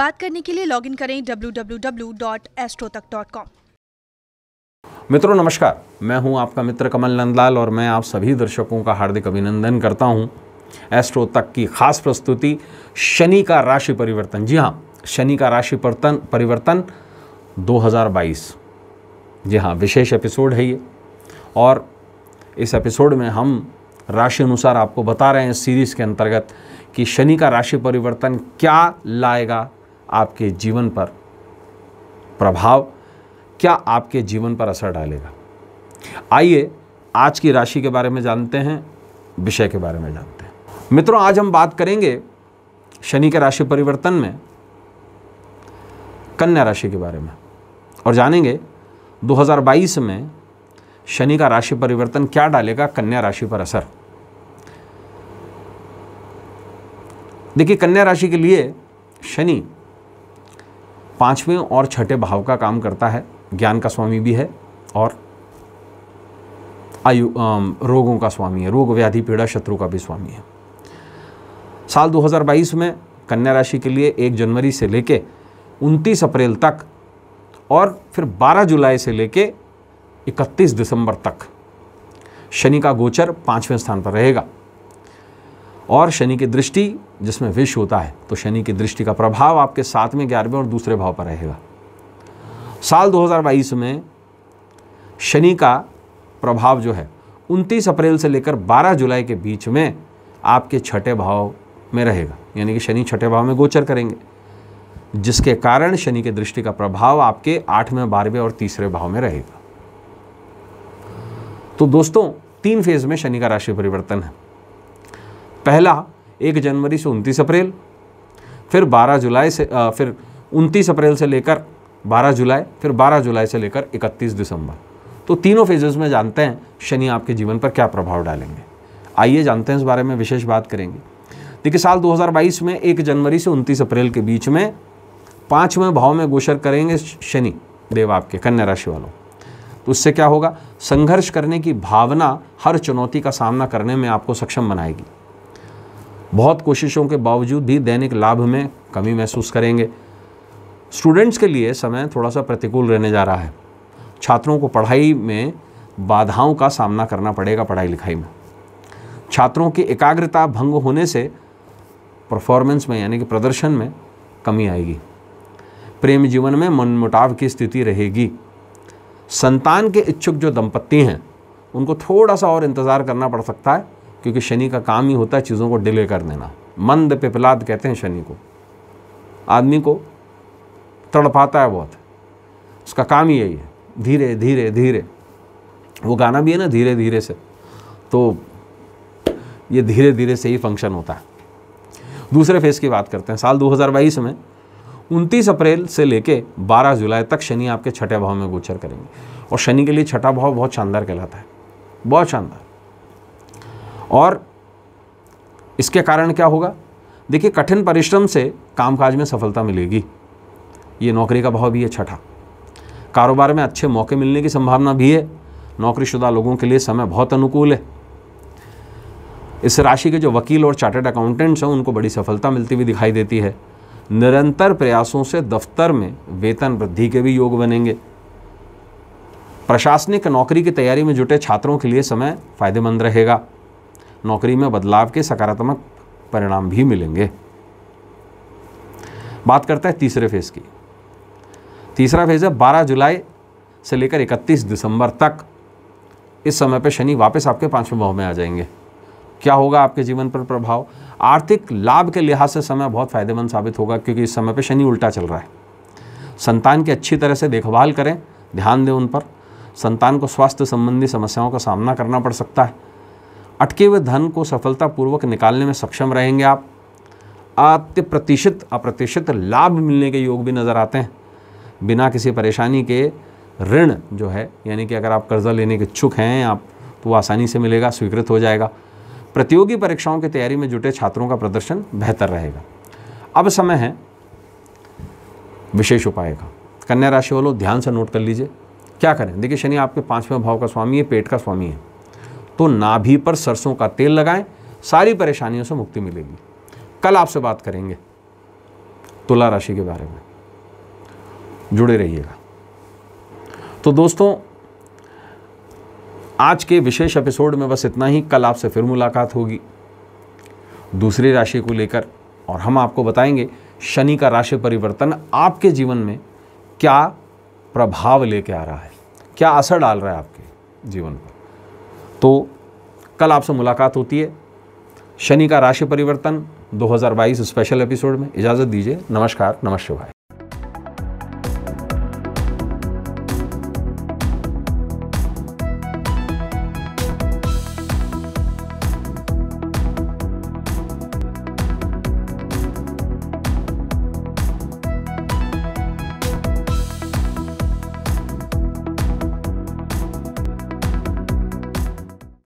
बात करने के लिए लॉगिन करें www.astrotak.com मित्रों नमस्कार मैं हूं आपका मित्र कमल नंदलाल और मैं आप सभी दर्शकों का हार्दिक अभिनंदन करता हूं एस्ट्रो तक की खास प्रस्तुति शनि का राशि परिवर्तन जी हाँ शनि का राशि परिवर्तन 2022 जी हाँ विशेष एपिसोड है ये और इस एपिसोड में हम राशि अनुसार आपको बता रहे हैं सीरीज़ के अंतर्गत कि शनि का राशि परिवर्तन क्या लाएगा आपके जीवन पर प्रभाव क्या आपके जीवन पर असर डालेगा आइए आज की राशि के बारे में जानते हैं विषय के बारे में जानते हैं मित्रों आज हम बात करेंगे शनि के राशि परिवर्तन में कन्या राशि के बारे में और जानेंगे 2022 में शनि का राशि परिवर्तन क्या डालेगा कन्या राशि पर असर देखिए कन्या राशि के लिए शनि पाँचवें और छठे भाव का काम करता है ज्ञान का स्वामी भी है और आयु रोगों का स्वामी है रोग व्याधि पीड़ा शत्रु का भी स्वामी है साल 2022 में कन्या राशि के लिए एक जनवरी से लेके उनतीस अप्रैल तक और फिर 12 जुलाई से लेके 31 दिसंबर तक शनि का गोचर पाँचवें स्थान पर रहेगा और शनि की दृष्टि जिसमें विष होता है तो शनि की दृष्टि का प्रभाव आपके साथ में ग्यारहवें और दूसरे भाव पर रहेगा साल 2022 में शनि का प्रभाव जो है 29 अप्रैल से लेकर 12 जुलाई के बीच में आपके छठे भाव में रहेगा यानी कि शनि छठे भाव में गोचर करेंगे जिसके कारण शनि के दृष्टि का प्रभाव आपके आठवें बारहवें और तीसरे भाव में रहेगा तो दोस्तों तीन फेज में शनि का राशि परिवर्तन है पहला एक जनवरी से उनतीस अप्रैल फिर 12 जुलाई से आ, फिर उनतीस अप्रैल से लेकर 12 जुलाई फिर 12 जुलाई से लेकर 31 दिसंबर तो तीनों फेजेस में जानते हैं शनि आपके जीवन पर क्या प्रभाव डालेंगे आइए जानते हैं इस बारे में विशेष बात करेंगे देखिए साल 2022 में एक जनवरी से 29 अप्रैल के बीच में पाँचवें भाव में गोचर करेंगे शनि देव आपके कन्या राशि वालों तो उससे क्या होगा संघर्ष करने की भावना हर चुनौती का सामना करने में आपको सक्षम बनाएगी बहुत कोशिशों के बावजूद भी दैनिक लाभ में कमी महसूस करेंगे स्टूडेंट्स के लिए समय थोड़ा सा प्रतिकूल रहने जा रहा है छात्रों को पढ़ाई में बाधाओं का सामना करना पड़ेगा पढ़ाई लिखाई में छात्रों की एकाग्रता भंग होने से परफॉर्मेंस में यानी कि प्रदर्शन में कमी आएगी प्रेम जीवन में मनमुटाव की स्थिति रहेगी संतान के इच्छुक जो दंपत्ति हैं उनको थोड़ा सा और इंतज़ार करना पड़ सकता है क्योंकि शनि का काम ही होता है चीज़ों को डिले कर देना मंद पिपलाद कहते हैं शनि को आदमी को तड़पाता है बहुत उसका काम ही यही है धीरे धीरे धीरे वो गाना भी है ना धीरे धीरे से तो ये धीरे धीरे से ही फंक्शन होता है दूसरे फेज़ की बात करते हैं साल 2022 में 29 अप्रैल से लेके 12 जुलाई तक शनि आपके छठे भाव में गोचर करेंगे और शनि के लिए छठा भाव बहुत शानदार कहलाता है बहुत शानदार और इसके कारण क्या होगा देखिए कठिन परिश्रम से कामकाज में सफलता मिलेगी ये नौकरी का भाव भी है छठा अच्छा कारोबार में अच्छे मौके मिलने की संभावना भी है नौकरीशुदा लोगों के लिए समय बहुत अनुकूल है इस राशि के जो वकील और चार्टर्ड अकाउंटेंट्स हैं उनको बड़ी सफलता मिलती हुई दिखाई देती है निरंतर प्रयासों से दफ्तर में वेतन वृद्धि के भी योग बनेंगे प्रशासनिक नौकरी की तैयारी में जुटे छात्रों के लिए समय फायदेमंद रहेगा नौकरी में बदलाव के सकारात्मक परिणाम भी मिलेंगे बात करता है तीसरे फेज़ की तीसरा फेज़ है 12 जुलाई से लेकर 31 दिसंबर तक इस समय पर शनि वापस आपके पांचवें भाव में आ जाएंगे क्या होगा आपके जीवन पर प्रभाव आर्थिक लाभ के लिहाज से समय बहुत फायदेमंद साबित होगा क्योंकि इस समय पर शनि उल्टा चल रहा है संतान की अच्छी तरह से देखभाल करें ध्यान दें उन पर संतान को स्वास्थ्य संबंधी समस्याओं का सामना करना पड़ सकता है अटके हुए धन को सफलतापूर्वक निकालने में सक्षम रहेंगे आप आत्य प्रतिशत अप्रतिशत लाभ मिलने के योग भी नज़र आते हैं बिना किसी परेशानी के ऋण जो है यानी कि अगर आप कर्ज़ा लेने के इच्छुक हैं आप तो आसानी से मिलेगा स्वीकृत हो जाएगा प्रतियोगी परीक्षाओं की तैयारी में जुटे छात्रों का प्रदर्शन बेहतर रहेगा अब समय है विशेष उपाय का कन्या राशि वालों ध्यान से नोट कर लीजिए क्या करें देखिए शनि आपके पाँचवें भाव का स्वामी है पेट का स्वामी है तो नाभि पर सरसों का तेल लगाएं सारी परेशानियों से मुक्ति मिलेगी कल आपसे बात करेंगे तुला राशि के बारे में जुड़े रहिएगा तो दोस्तों आज के विशेष एपिसोड में बस इतना ही कल आपसे फिर मुलाकात होगी दूसरी राशि को लेकर और हम आपको बताएंगे शनि का राशि परिवर्तन आपके जीवन में क्या प्रभाव लेके आ रहा है क्या असर डाल रहा है आपके जीवन पर तो कल आपसे मुलाकात होती है शनि का राशि परिवर्तन 2022 स्पेशल एपिसोड में इजाज़त दीजिए नमस्कार नमस्ते भाई